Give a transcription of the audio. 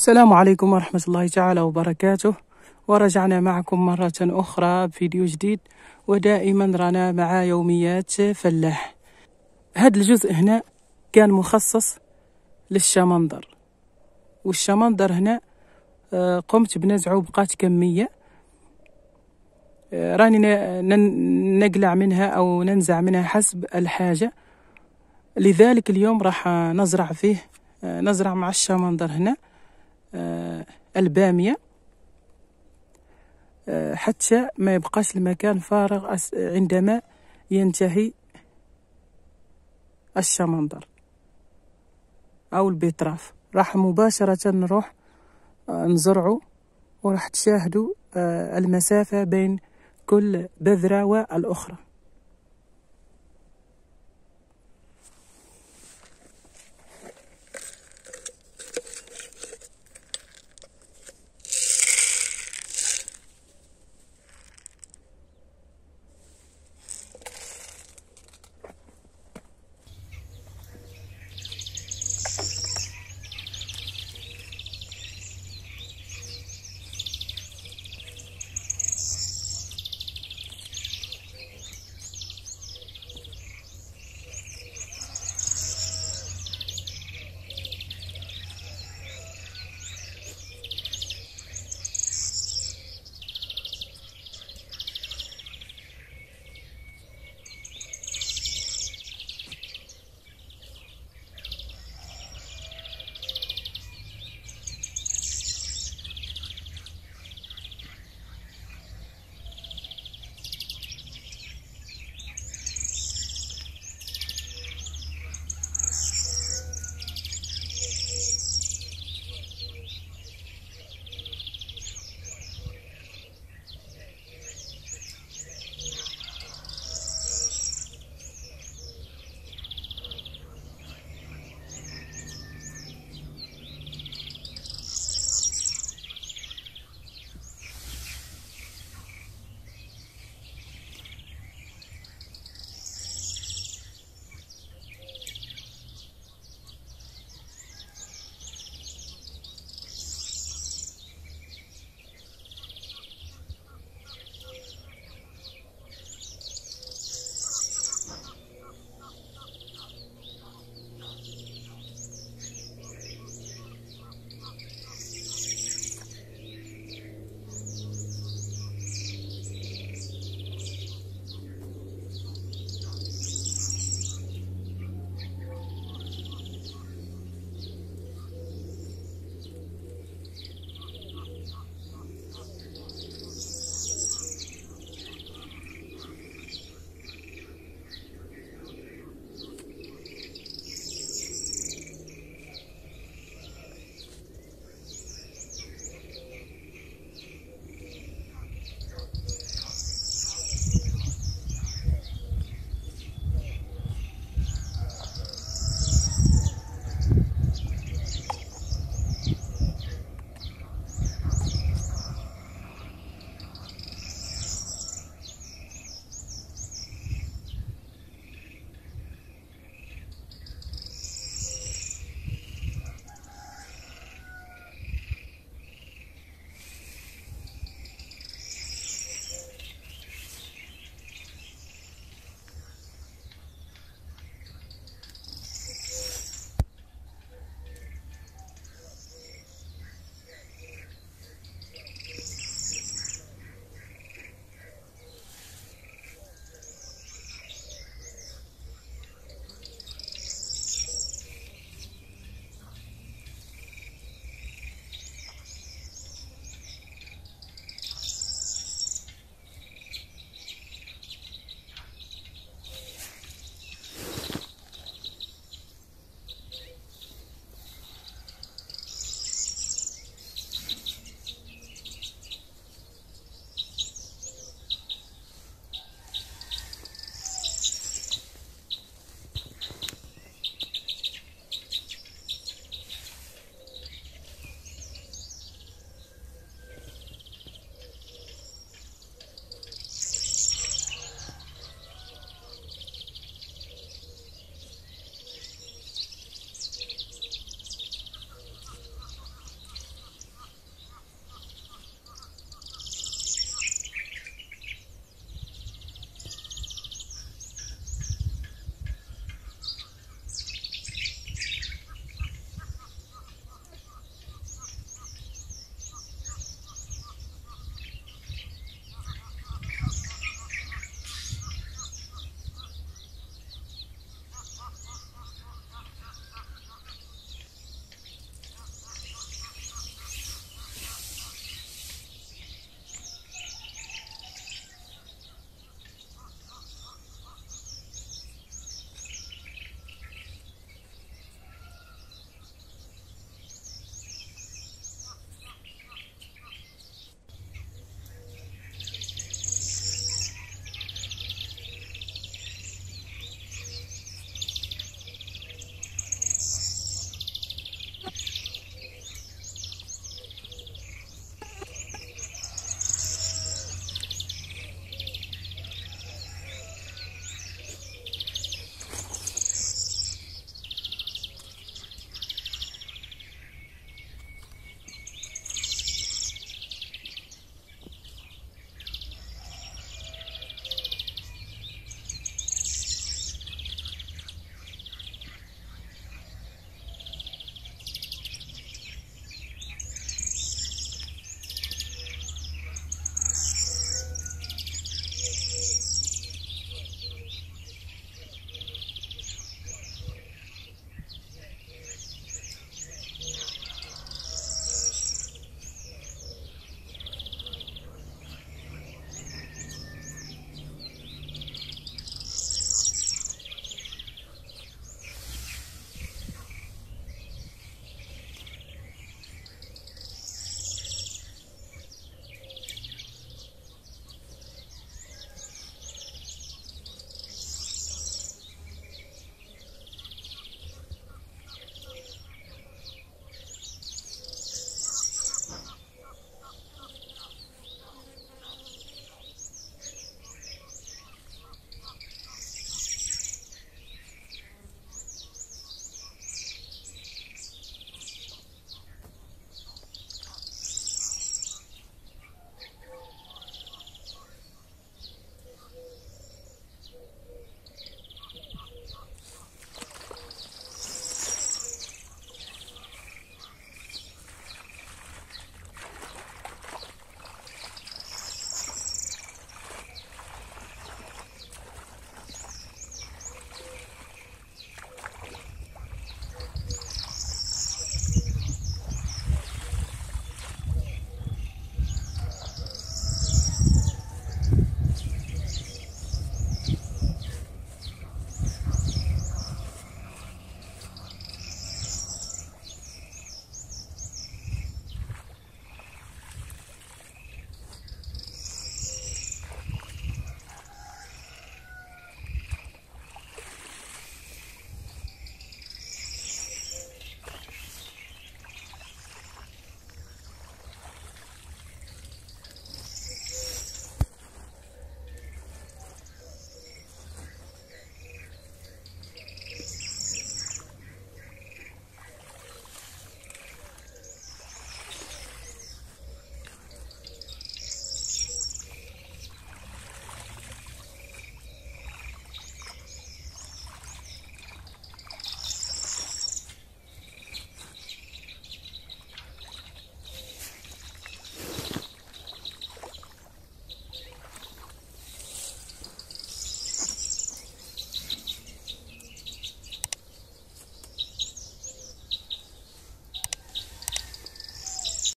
السلام عليكم ورحمة الله تعالى وبركاته ورجعنا معكم مرة أخرى بفيديو جديد ودائما رانا مع يوميات فلاح هاد الجزء هنا كان مخصص للشمندر والشمندر هنا آه، قمت بنزعه بقات كمية آه، راني نقلع منها أو ننزع منها حسب الحاجة لذلك اليوم راح نزرع فيه آه، نزرع مع الشمندر هنا آه، البامية آه، حتى ما يبقاش المكان فارغ عندما ينتهي الشمندر أو البطراف راح مباشرة نروح آه، نزرعو وراح تشاهدوا المسافة بين كل بذرة والأخرى